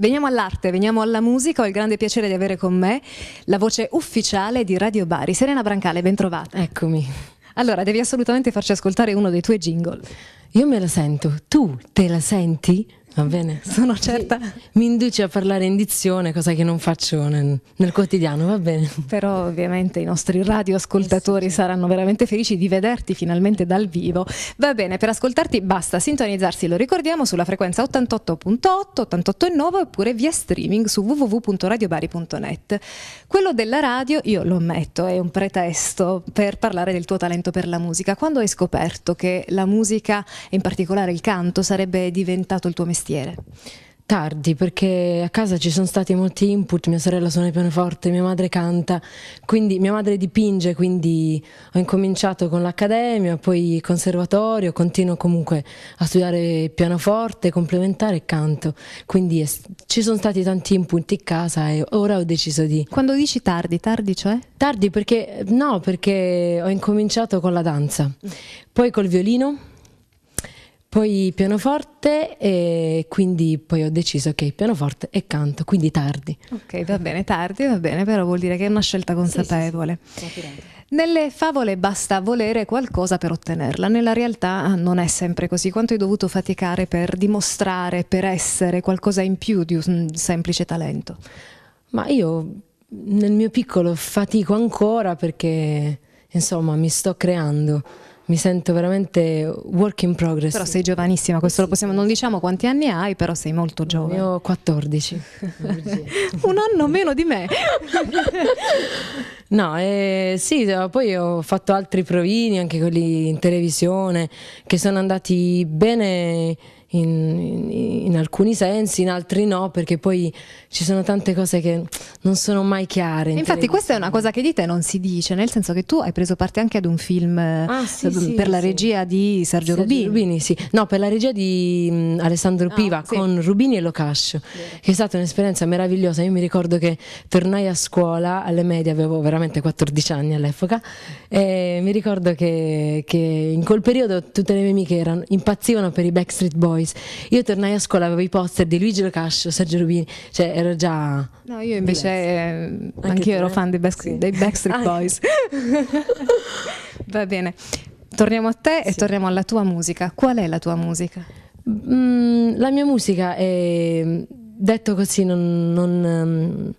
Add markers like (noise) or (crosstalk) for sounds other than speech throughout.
Veniamo all'arte, veniamo alla musica, ho il grande piacere di avere con me la voce ufficiale di Radio Bari. Serena Brancale, ben trovata. Eccomi. Allora, devi assolutamente farci ascoltare uno dei tuoi jingle. Io me la sento, tu te la senti? Va bene, (laughs) sono certa. Sì. Mi induce a parlare in dizione, cosa che non faccio nel, nel quotidiano, va bene. Però ovviamente i nostri radioascoltatori sì, sì. saranno veramente felici di vederti finalmente dal vivo. Va bene, per ascoltarti basta sintonizzarsi, lo ricordiamo, sulla frequenza 88.8, 88.9 oppure via streaming su www.radiobari.net. Quello della radio, io lo ammetto, è un pretesto per parlare del tuo talento per la musica. Quando hai scoperto che la musica, in particolare il canto, sarebbe diventato il tuo messaggio? mestiere. Tardi, perché a casa ci sono stati molti input, mia sorella suona il pianoforte, mia madre canta, quindi mia madre dipinge, quindi ho incominciato con l'accademia, poi conservatorio, continuo comunque a studiare pianoforte, complementare e canto, quindi ci sono stati tanti input in casa e ora ho deciso di... Quando dici tardi, tardi cioè? Tardi perché no, perché ho incominciato con la danza, poi col violino poi pianoforte e quindi poi ho deciso che okay, pianoforte e canto, quindi tardi. Ok, va bene, tardi, va bene, però vuol dire che è una scelta consapevole. Sì, sì, sì. Nelle favole basta volere qualcosa per ottenerla, nella realtà non è sempre così. Quanto hai dovuto faticare per dimostrare, per essere qualcosa in più di un semplice talento? Ma io nel mio piccolo fatico ancora perché insomma mi sto creando mi sento veramente work in progress. Però sei giovanissima, questo sì. lo possiamo, non diciamo quanti anni hai, però sei molto giovane. Io ho 14. (laughs) Un anno meno di me. (laughs) no, eh, sì, poi ho fatto altri provini, anche quelli in televisione, che sono andati bene in, in, in, alcuni sensi, in altri no, perché poi ci sono tante cose che non sono mai chiare. In Infatti questa è una cosa che di te non si dice, nel senso che tu hai preso parte anche ad un film ah, eh, sì, sì, per sì, la regia di Sergio, Sergio Rubini. Rubini sì. No, per la regia di mh, mm, Alessandro ah, Piva ah, con Rubini e Locash, che è stata un'esperienza meravigliosa. Io mi ricordo che tornai a scuola alle medie, avevo veramente 14 anni all'epoca, e mi ricordo che, che in quel periodo tutte le mie amiche erano, impazzivano per i Backstreet Boys Boys. Io tornai a scuola, avevo i poster di Luigi Locascio, Sergio Rubini, cioè ero già... No, io invece eh, anche anch'io ero fan dei, Back- sì. dei Backstreet ah. Boys. (laughs) Va bene, torniamo a te sì. e torniamo alla tua musica. Qual è la tua musica? Mm, la mia musica è detto così non, non, ehm,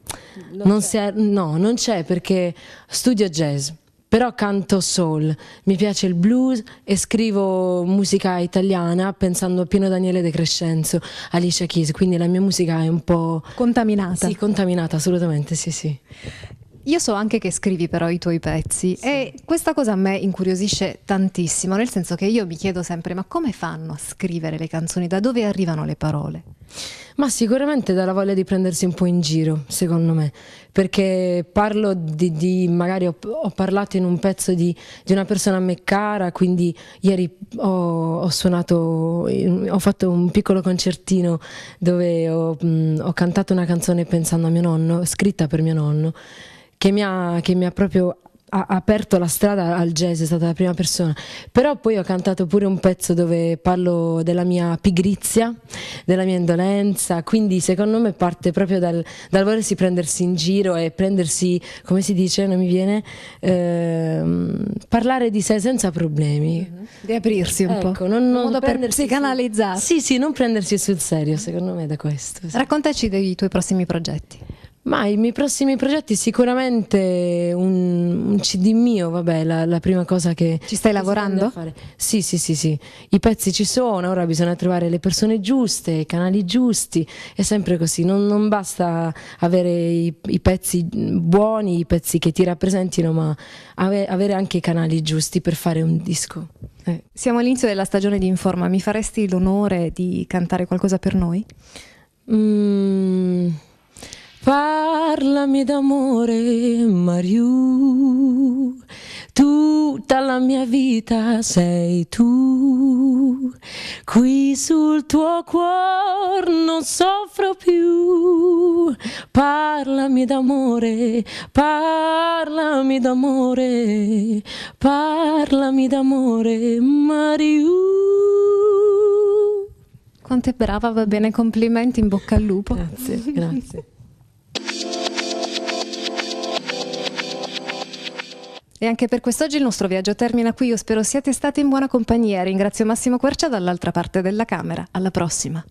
non, non c'è. È, no, non c'è perché studio jazz però canto soul, mi piace il blues e scrivo musica italiana pensando a Pino Daniele De Crescenzo, Alicia Keys, quindi la mia musica è un po'... Contaminata. Sì, contaminata, assolutamente, sì, sì. Io so anche che scrivi però i tuoi pezzi sì. e questa cosa a me incuriosisce tantissimo, nel senso che io mi chiedo sempre ma come fanno a scrivere le canzoni? Da dove arrivano le parole? Ma sicuramente dalla voglia di prendersi un po' in giro, secondo me, perché parlo di, di magari ho, ho, parlato in un pezzo di, di, una persona a me cara, quindi ieri ho, ho suonato, ho fatto un piccolo concertino dove ho, mh, mm, ho cantato una canzone pensando a mio nonno, scritta per mio nonno che mi ha, che mi ha proprio ha aperto la strada al jazz, è stata la prima persona. Però poi ho cantato pure un pezzo dove parlo della mia pigrizia, della mia indolenza, quindi secondo me parte proprio dal, dal volersi prendersi in giro e prendersi, come si dice, non mi viene, ehm, parlare di sé senza problemi. Mm-hmm. Di aprirsi un ecco, po'. Non, non modo prendersi per canalizzare. Sì, sì, non prendersi sul serio, secondo me da questo. Sì. Raccontaci dei tuoi prossimi progetti. Ma i miei prossimi progetti sicuramente un, un CD mio, vabbè, la, la, prima cosa che... Ci stai lavorando? Sì, sì, sì, sì. I pezzi ci sono, ora bisogna trovare le persone giuste, i canali giusti, è sempre così. Non, non basta avere i, i, pezzi buoni, i pezzi che ti rappresentino, ma ave, avere anche i canali giusti per fare un disco. Eh. Siamo all'inizio della stagione di Informa, mi faresti l'onore di cantare qualcosa per noi? Mmm... Parlami d'amore, Mariù, tutta la mia vita sei tu. Qui sul tuo cuore non soffro più. Parlami d'amore, parlami d'amore, parlami d'amore, Mariù. Quanto è brava, va bene, complimenti, in bocca al lupo. Grazie, grazie. (laughs) E anche per quest'oggi il nostro viaggio termina qui. Io spero siate stati in buona compagnia. Ringrazio Massimo Quercia dall'altra parte della camera. Alla prossima.